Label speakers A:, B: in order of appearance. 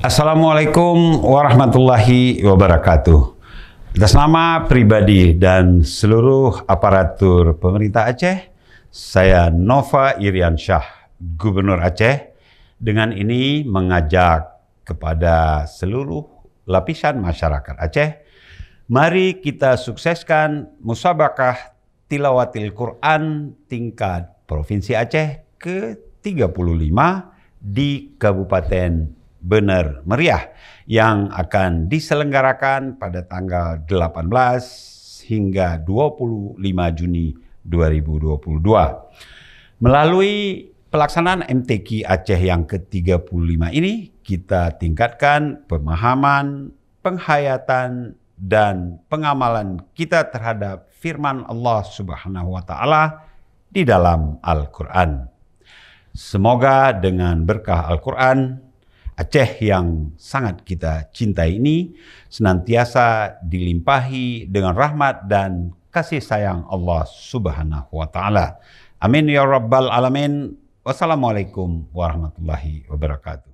A: Assalamualaikum warahmatullahi wabarakatuh. Atas nama pribadi dan seluruh aparatur pemerintah Aceh, saya Nova Irian Syah, Gubernur Aceh. Dengan ini mengajak kepada seluruh lapisan masyarakat Aceh, mari kita sukseskan musabakah tilawatil Quran tingkat Provinsi Aceh ke-35 di Kabupaten Bener meriah yang akan diselenggarakan pada tanggal 18 hingga 25 Juni 2022. Melalui pelaksanaan MTQ Aceh yang ke-35 ini kita tingkatkan pemahaman, penghayatan dan pengamalan kita terhadap firman Allah Subhanahu wa taala di dalam Al-Qur'an. Semoga dengan berkah Al-Qur'an Aceh yang sangat kita cintai ini senantiasa dilimpahi dengan rahmat dan kasih sayang Allah Subhanahu wa taala. Amin ya rabbal alamin. Wassalamualaikum warahmatullahi wabarakatuh.